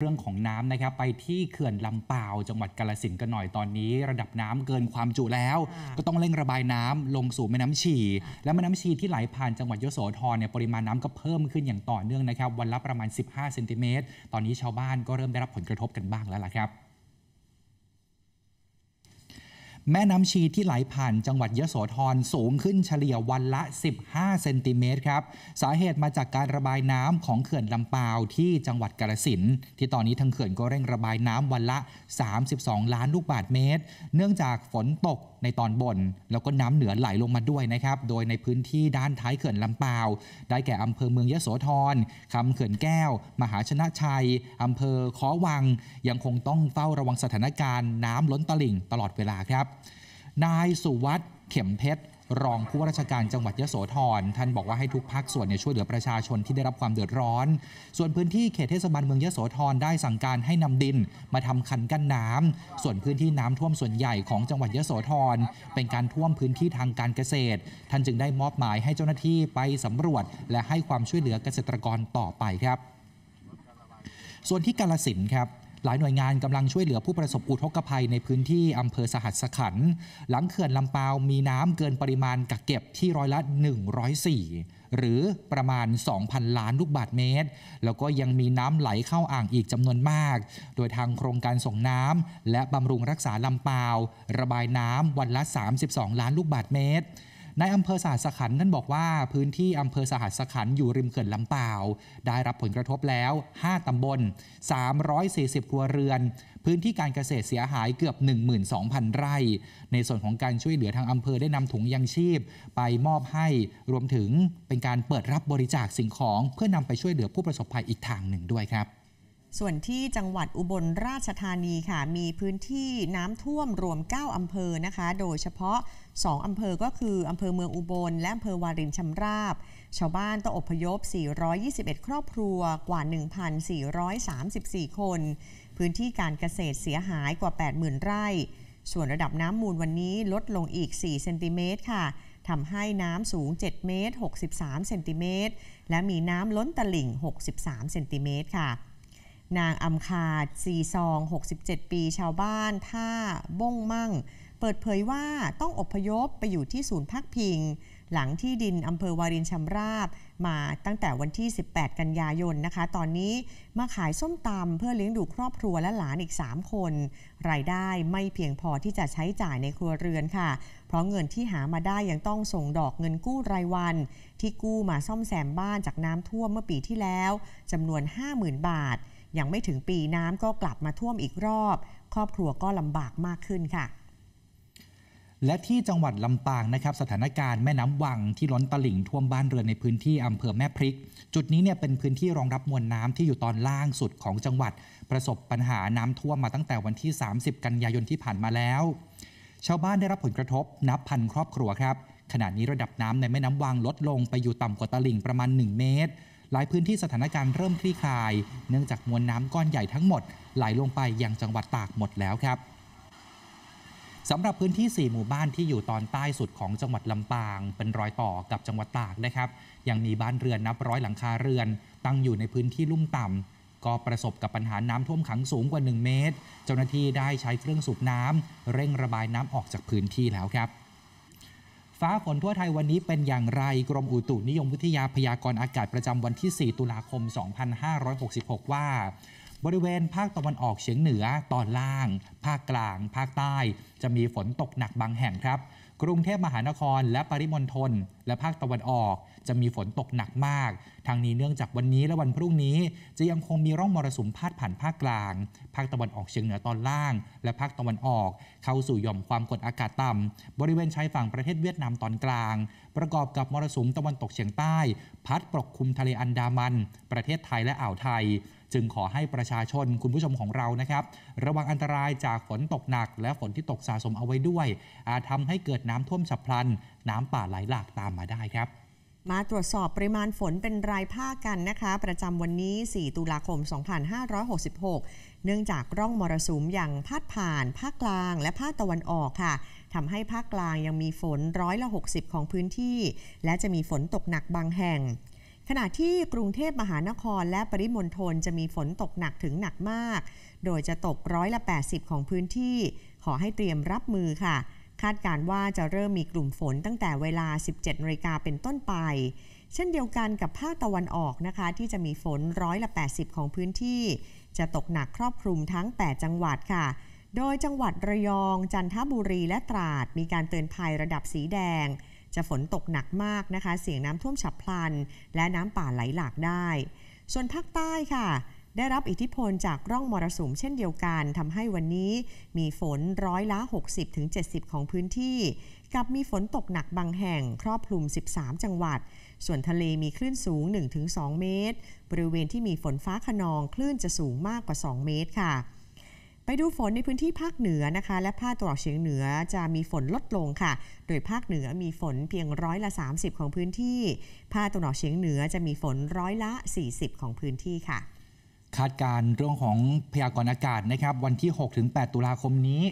เรื่องของน้ำนะครับไปที่เขื่อนลำปาวจังหวัดกาลสินกันหน่อยตอนนี้ ระดับน้ำเกินความจุแล้ว ก็ต้องเร่งระบายน้ำลงสู่แม่น้ำชีและแม่น้ำชีที่ไหลผ่านจังหวัดยโสธรเนี่ยปริมาณน้ำก็เพิ่มขึ้นอย่างต่อเนื่องนะครับ วันละประมาณ15เซนติเมตรตอนนี้ชาวบ้านก็เริ่มได้รับผลกระทบกันบ้างแล้วล่ะครับแม่น้ำชีที่ไหลผ่านจังหวัดยะโสธรสูงขึ้นเฉลี่ยวันละ 15 เซนติเมตรครับ สาเหตุมาจากการระบายน้ำ ของเขื่อนลำปาวที่จังหวัดกาลสินที่ตอนนี้ทางเขื่อนก็เร่งระบายน้ำวันละ 32 ล้านลูกบาทเมตร เนื่องจากฝนตกในตอนบนแล้วก็น้ำเหนือไหลลงมาด้วยนะครับ โดยในพื้นที่ด้านท้ายเขื่อนลำปาวได้แก่อำเภอเมืองยะโสธรคำเขื่อนแก้ว มหาชนะชัยอำเภอคอวัง ยังคงต้องเฝ้าระวังสถานการณ์น้ำล้นตลิ่งตลอดเวลาครับนายสุวัสด์เข็มเพชร รองผู้ว่าราชการจังหวัดยโสธร ท่านบอกว่าให้ทุกภาคส่วนเนี่ยช่วยเหลือประชาชนที่ได้รับความเดือดร้อน ส่วนพื้นที่เขตเทศบาลเมืองยโสธรได้สั่งการให้นำดิน มาทำคันกั้นน้ำ ส่วนพื้นที่น้ำท่วมส่วนใหญ่ของจังหวัดยโสธร เป็นการท่วมพื้นที่ทางการเกษตร ท่านจึงได้มอบหมายให้เจ้าหน้าที่ไปสำรวจ และให้ความช่วยเหลือเกษตรกรต่อไปครับ ส่วนที่กาลสินครับหลายหน่วยงานกำลังช่วยเหลือผู้ประสบอุทกภัยในพื้นที่อำเภอสหัสขัน หลังเขื่อนลำปาวมีน้ำเกินปริมาณกักเก็บที่ร้อยละ 104 หรือประมาณ 2,000 ล้านลูกบาทเมตร แล้วก็ยังมีน้ำไหลเข้าอ่างอีกจำนวนมาก โดยทางโครงการส่งน้ำและบำรุงรักษาลำปาวระบายน้ำวันละ 32 ล้านลูกบาทเมตรในอำเภอสหัสขันท่านบอกว่าพื้นที่อำเภอสหัสขันอยู่ริมเขื่อนลำเป่าได้รับผลกระทบแล้ว 5 ตำบล 340ครัวเรือน พื้นที่การเกษตรเสียหายเกือบ 12,000 ไร่ ในส่วนของการช่วยเหลือทางอำเภอได้นำถุงยังชีพ ไปมอบให้รวมถึงเป็นการเปิดรับบริจาคสิ่งของเพื่อนำไปช่วยเหลือผู้ประสบภัยอีกทางหนึ่งด้วยครับส่วนที่จังหวัดอุบลราชธานีค่ะ มีพื้นที่น้ำท่วมรวม 9อำเภอนะคะ โดยเฉพาะ 2อำเภอก็คืออำเภอเมืองอุบล และอำเภอวารินชำราบ ชาวบ้านต้องอพยพ 421 ครอบครัวกว่า 1,434 คน พื้นที่การเกษตรเสียหายกว่า 80,000 ไร่ ส่วนระดับน้ำมูลวันนี้ลดลงอีก 4 เซนติเมตรค่ะ ทำให้น้ำสูง7เมตร63เซนติเมตรและมีน้ำล้นตลิ่ง 63เซนติเมตรค่ะนางอำคาดซีซอง67 ปี ชาวบ้านท่าบ้งมั่ง เปิดเผยว่าต้องอพยพไปอยู่ที่ศูนย์พักพิง หลังที่ดินอำเภอวารินชำราบ มาตั้งแต่วันที่ 18 กันยายนนะคะ ตอนนี้มาขายส้มตำเพื่อเลี้ยงดูครอบครัวและหลานอีก 3 คน รายได้ไม่เพียงพอที่จะใช้จ่ายในครัวเรือนค่ะ เพราะเงินที่หามาได้ยังต้องส่งดอกเงินกู้รายวัน ที่กู้มาซ่อมแซมบ้านจากน้ำท่วมเมื่อปีที่แล้วจำนวน50,000บาทยังไม่ถึงปีน้ำก็กลับมาท่วมอีกรอบ ครอบครัวก็ลำบากมากขึ้นค่ะ และที่จังหวัดลำปางนะครับ สถานการณ์แม่น้ำวังที่ล้นตลิ่งท่วมบ้านเรือนในพื้นที่อำเภอแม่พริก จุดนี้เนี่ยเป็นพื้นที่รองรับมวลน้ำที่อยู่ตอนล่างสุดของจังหวัด ประสบปัญหาน้ำท่วมมาตั้งแต่วันที่ 30 กันยายนที่ผ่านมาแล้ว ชาวบ้านได้รับผลกระทบนับพันครอบครัวครับ ขณะนี้ระดับน้ำในแม่น้ำวังลดลง ไปอยู่ต่ำกว่าตลิ่งประมาณ 1 เมตรหลายพื้นที่สถานการณ์เริ่มคลี่คลายเนื่องจากมวลน้ำก้อนใหญ่ทั้งหมดไหลลงไป ยังจังหวัดตากหมดแล้วครับสำหรับพื้นที่ 4 หมู่บ้านที่อยู่ตอนใต้สุดของจังหวัดลำปางเป็นรอยต่อกับจังหวัดตากนะครับยังมีบ้านเรือนนับร้อยหลังคาเรือน ตั้งอยู่ในพื้นที่ลุ่มต่ำก็ประสบกับปัญหาน้ำท่วมขังสูงกว่า 1 เมตร เจ้าหน้าที่ได้ใช้เครื่องสูบน้ำเร่งระบายน้ำออกจากพื้นที่แล้วครับฟ้าฝนทั่วไทยวันนี้เป็นอย่างไร กรมอุตุนิยมวิทยาพยากรณ์อากาศประจำวันที่ 4 ตุลาคม 2566 ว่า บริเวณภาคตะวันออกเฉียงเหนือ ตอนล่าง ภาคกลาง ภาคใต้ จะมีฝนตกหนักบางแห่งครับ กรุงเทพมหานครและปริมณฑลและภาคตะวันออกจะมีฝนตกหนักมาก ทางนี้เนื่องจากวันนี้และวันพรุ่งนี้ จะยังคงมีร่องมรสุมพาดผ่านภาคกลาง ภาคตะวันออกเฉียงเหนือตอนล่าง และภาคตะวันออกเข้าสู่หย่อมความกดอากาศต่ำ บริเวณชายฝั่งประเทศเวียดนามตอนกลาง ประกอบกับมรสุมตะวันตกเฉียงใต้ พัดปกคลุมทะเลอันดามัน ประเทศไทยและอ่าวไทย จึงขอให้ประชาชน คุณผู้ชมของเรานะครับ ระวังอันตรายจากฝนตกหนัก และฝนที่ตกสะสมเอาไว้ด้วย อาจทำให้เกิดน้ำท่วมฉับพลันน้ำป่าไหลหลากตามมาได้ครับ มาตรวจสอบปริมาณฝนเป็นรายภาคกันนะคะ ประจำวันนี้ 4 ตุลาคม 2566 เนื่องจากร่องมรสุมอย่างพาดผ่าน ภาคกลาง และภาคตะวันออกค่ะ ทำให้ภาคกลางยังมีฝนร้อยละ 60 ของพื้นที่ และจะมีฝนตกหนักบางแห่ง ขณะที่กรุงเทพมหานครและปริมณฑลจะมีฝนตกหนักถึงหนักมาก โดยจะตกร้อยละ 80 ของพื้นที่ ขอให้เตรียมรับมือค่ะคาดการว่าจะเริ่มมีกลุ่มฝนตั้งแต่เวลา 17นาฬิกาเป็นต้นไป เช่นเดียวกันกับภาคตะวันออกนะคะ ที่จะมีฝนร้อยละ 80 ของพื้นที่ จะตกหนักครอบคลุมทั้ง 8 จังหวัดค่ะ โดยจังหวัดระยอง จันทบุรีและตราด มีการเตือนภัยระดับสีแดง จะฝนตกหนักมากนะคะ เสี่ยงน้ำท่วมฉับพลัน และน้ำป่าไหลหลากได้ ส่วนภาคใต้ค่ะได้รับอิทธิพลจากร่องมรสุมเช่นเดียวกันทำให้วันนี้มีฝนร้อยละ 60-70 ของพื้นที่ กับมีฝนตกหนักบางแห่งครอบคลุม 13 จังหวัด ส่วนทะเลมีคลื่นสูง 1-2 เมตร บริเวณที่มีฝนฟ้าขนองคลื่นจะสูงมากกว่า 2 เมตรค่ะ ไปดูฝนในพื้นที่ภาคเหนือนะคะ และภาคตะวันออกเฉียงเหนือจะมีฝนลดลงค่ะ โดยภาคเหนือมีฝนเพียงร้อยละ 30 ของพื้นที่ภาคตะวันออกเฉียงเหนือจะมีฝนร้อยละ 40 ของพื้นที่ค่ะคาดการเรื่องของพยากรณ์อากาศนะครับวันที่6-8ตุลาคมนี้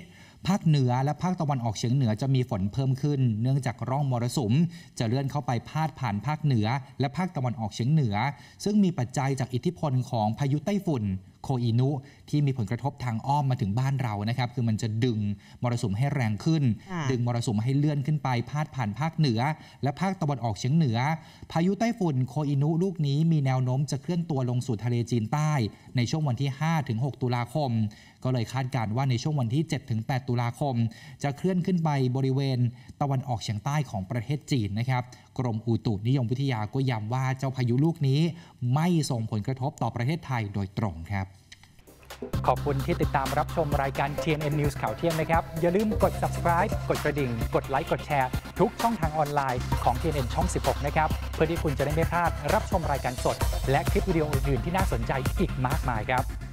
ภาคเหนือและภาคตะวันออกเฉียงเหนือจะมีฝนเพิ่มขึ้น เนื่องจากร่องมรสุม จะเลื่อนเข้าไปพาดผ่านภาคเหนือ และภาคตะวันออกเฉียงเหนือ ซึ่งมีปัจจัยจากอิทธิพลของพายุไต้ฝุ่นโคอินุที่มีผลกระทบทางอ้อมมาถึงบ้านเรานะครับ คือมันจะดึงมรสุมให้แรงขึ้น ดึงมรสุมให้เลื่อนขึ้นไปพาดผ่านภาคเหนือและภาคตะวันออกเฉียงเหนือ พายุไต้ฝุ่นโคอินุลูกนี้มีแนวโน้มจะเคลื่อนตัวลงสู่ทะเลจีนใต้ในช่วงวันที่5-6ตุลาคมก็เลยคาดการณ์ว่าในช่วงวันที่7-8ตุลาคม จะเคลื่อนขึ้นไปบริเวณตะวันออกเฉียงใต้ของประเทศจีนนะครับ กรมอุตุนิยมวิทยาก็ย้ำว่าเจ้าพายุลูกนี้ ไม่ส่งผลกระทบต่อประเทศไทยโดยตรงครับ ขอบคุณที่ติดตามรับชมรายการ TNN News ข่าวเที่ยงนะครับ อย่าลืมกด subscribe กดกระดิ่ง กดไลค์ กดแชร์ ทุกช่องทางออนไลน์ของ TNN ช่อง 16 นะครับ เพื่อที่คุณจะได้ไม่พลาดรับชมรายการสด และคลิปวิดีโออื่น ๆ ที่น่าสนใจอีกมากมายครับ